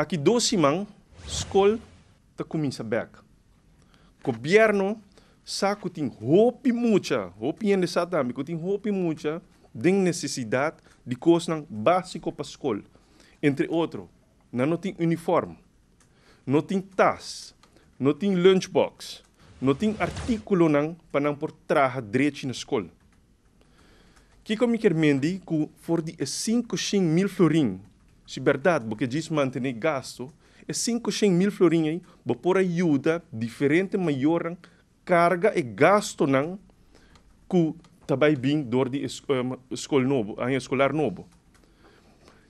Aqui doce man, escol tá começa back. Governo saco tem hopi mucha, hopi ende satami, tem hopi mucha de necessidade de coisas básico para escola. Entre outro, não tem uniforme, não tem tas, não tem lunchbox, não tem artículo não para não por traga direito na escola. Que como quer mendi que for 5 mil florins, se verdade, porque diz manter gasto, é 500 mil florinhas, vou pôr ajuda diferente, maior, carga e gasto não, que também vem dor de escola novo, a escolar novo.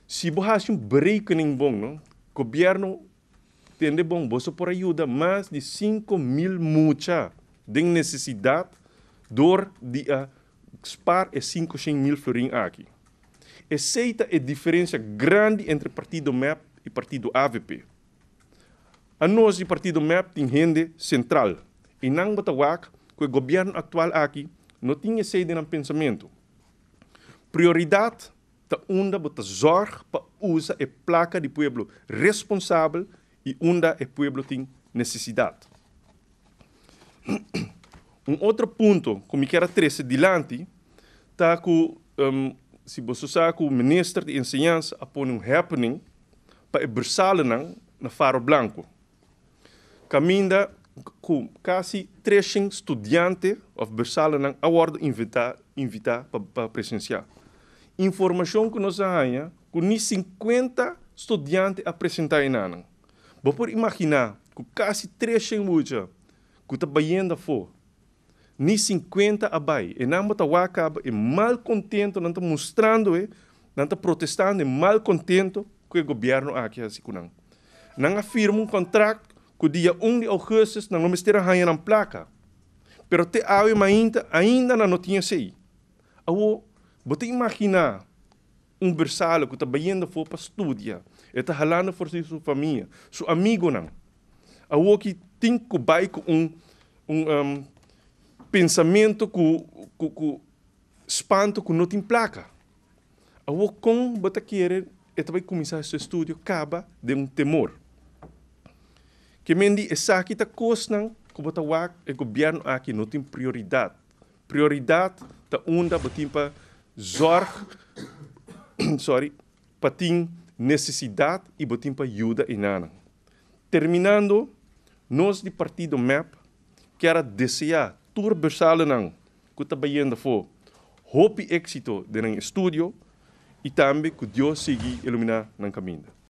Se você faz um break em bom, não? governo tende bom, você por ajuda mais de 5 mil mucha de necessidade, dor de uh, spar e 500 mil florinhas aqui aceita é a é diferença grande entre partido MEP e partido AVP. A nós, o partido MEP tem rende central. E não batawak que o governo atual aqui não tinha sede no pensamento. Prioridade está onde bota zorg para usar a é placa de pueblo responsável e onde o pueblo tem necessidade. Um outro ponto que me quero de adiante está com um, se você sabe que o ministro de Ensinança, apõe um happening para Bersala na Faro Blanco. Caminda com quase 300 estudantes de Bersala a ordem invitar, invitar para presenciar. Informação que nós temos, com nem 50 estudantes apresentarem. Vou por imaginar que quase 300 que trabalhando fora ni 50 abai. E não a wakab, e mal contento, não está mostrando, e não está protestando, e mal contento que o governo aqui assim kunang. Não afirma um contrato que dia 1 de agosto não vamos ter arranha na placa. Pero te awe ainda, ainda não tinha sei. Awo, você imagina um berçalo que está baiando foi para estudar, está ralando por sua família, seu amigo não. Awo que tem que vai com um, um, um pensamento que, que, que espanto que não tem placa. A com você quer eu também começar esse estudo acaba de um temor. Que mendi essa aqui tá costan que você wak o governo aqui não tem prioridade. Prioridade tá onda botimpa zorg sorry, patim necessidade e botimpa ajuda inana. Terminando, nós de partido MAP quer desejar struktur bersalen nang kuta bayenda fo hopi éxito de nang estudio e também que Deus siga iluminar na caminho.